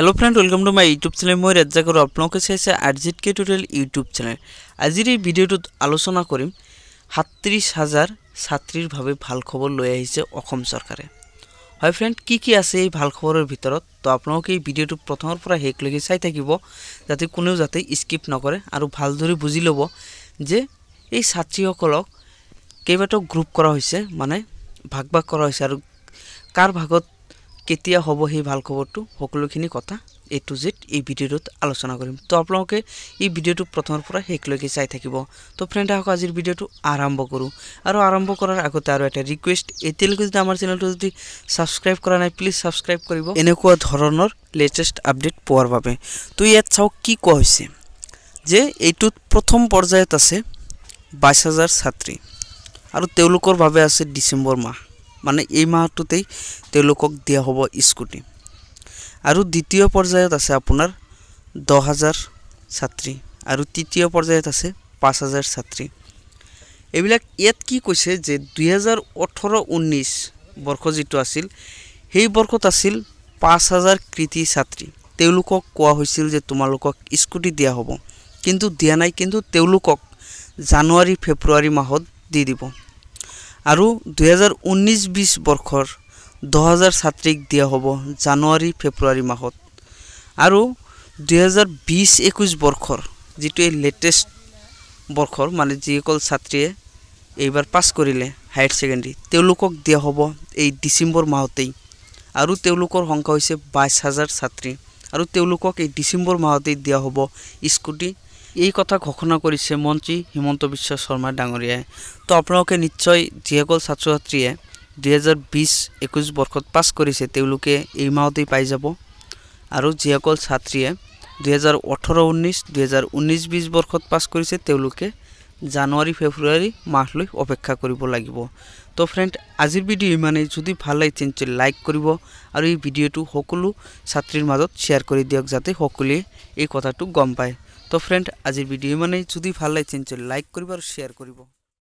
hello' friend welcome to my YouTube channel মই ৰেজা কৰোঁ আপোনালোকে চাইছে আৰজিত কে টুটেল ইউটিউব চেনেল আজিৰ এই ভিডিঅ'টোত আলোচনা কৰিম সাতত্ৰিছ হাজাৰ ছাত্ৰীৰভাৱে ভাল খবৰ লৈ আহিছে অসম চৰকাৰে হয় ফ্ৰেণ্ড কি কি আছে এই ভাল খবৰৰ ভিতৰত তো আপোনালোকে এই ভিডিঅ'টো প্ৰথমৰ পৰা শেষলৈকে চাই থাকিব যাতে কোনেও যাতে স্কিপ নকৰে আৰু ভালদৰে বুজি ল'ব যে এই ছাত্ৰীসকলক কেইবাটাও গ্ৰুপ কৰা হৈছে মানে ভাগ ভাগ কৰা হৈছে আৰু কাৰ ভাগত কেতিয়া হ'ব সেই ভাল খবৰটো সকলোখিনি কথা এ টু জেড এই ভিডিঅ'টোত আলোচনা কৰিম তো আপোনালোকে এই ভিডিঅ'টো প্ৰথমৰ পৰা শেষলৈকে চাই থাকিব তো ফ্ৰেণ্ড আহক আজিৰ ভিডিঅ'টো আৰম্ভ কৰোঁ আৰু আৰম্ভ কৰাৰ আগতে আৰু এটা ৰিকুৱেষ্ট এতিয়ালৈকে যদি আমাৰ চেনেলটো যদি ছাবস্ক্ৰাইব কৰা নাই প্লিজ ছাবস্ক্ৰাইব কৰিব এনেকুৱা ধৰণৰ লেটেষ্ট আপডেট পোৱাৰ বাবে তো ইয়াত চাওক কি কোৱা হৈছে যে এইটোত প্ৰথম পৰ্যায়ত আছে বাইছ হাজাৰ ছাত্ৰী আৰু তেওঁলোকৰ বাবে আছে ডিচেম্বৰ মাহ মানে এই মাহটোতেই তেওঁলোকক দিয়া হ'ব স্কুটি আৰু দ্বিতীয় পৰ্যায়ত আছে আপোনাৰ দহ হাজাৰ ছাত্ৰী আৰু তৃতীয় পৰ্যায়ত আছে পাঁচ হাজাৰ ছাত্ৰী এইবিলাক ইয়াত কি কৈছে যে দুহেজাৰ ওঠৰ ঊনৈছ বৰ্ষ যিটো আছিল সেই বৰ্ষত আছিল পাঁচ হাজাৰ কৃতি ছাত্ৰী তেওঁলোকক কোৱা হৈছিল যে তোমালোকক স্কুটি দিয়া হ'ব কিন্তু দিয়া নাই কিন্তু তেওঁলোকক জানুৱাৰী ফেব্ৰুৱাৰী মাহত দি দিব আৰু দুহেজাৰ ঊনৈছ বিছ বৰ্ষৰ দহ হাজাৰ ছাত্ৰীক দিয়া হ'ব জানুৱাৰী ফেব্ৰুৱাৰী মাহত আৰু দুহেজাৰ বিছ একৈছ বৰ্ষৰ যিটো এই লেটেষ্ট বৰ্ষৰ মানে যিসকল ছাত্ৰীয়ে এইবাৰ পাছ কৰিলে হায়াৰ ছেকেণ্ডেৰী তেওঁলোকক দিয়া হ'ব এই ডিচেম্বৰ মাহতেই আৰু তেওঁলোকৰ সংখ্যা হৈছে বাইছ হাজাৰ ছাত্ৰী আৰু তেওঁলোকক এই ডিচেম্বৰ মাহতেই দিয়া হ'ব স্কুটি এই কথা ঘোষণা কৰিছে মন্ত্ৰী হিমন্ত বিশ্ব শৰ্মা ডাঙৰীয়াই তো আপোনালোকে নিশ্চয় যিসকল ছাত্ৰ ছাত্ৰীয়ে দুহেজাৰ বিছ একৈছ বৰ্ষত পাছ কৰিছে তেওঁলোকে এই মাহতেই পাই যাব আৰু যিসকল ছাত্ৰীয়ে দুহেজাৰ ওঠৰ ঊনৈছ দুহেজাৰ ঊনৈছ বিছ বৰ্ষত পাছ কৰিছে তেওঁলোকে জানুৱাৰী ফেব্ৰুৱাৰী মাহলৈ অপেক্ষা কৰিব লাগিব তো ফ্ৰেণ্ড আজিৰ ভিডিঅ' ইমানেই যদি ভাল লাগিছে নিশ্চয় লাইক কৰিব আৰু এই ভিডিঅ'টো সকলো ছাত্ৰীৰ মাজত শ্বেয়াৰ কৰি দিয়ক যাতে সকলোৱে এই কথাটো গম পায় তো ফ্রেন্ড আজিৰ ভিডিঅ' মানে যদি ভাল লাগিছে লাইক কৰিব আৰু শ্বেয়াৰ কৰিব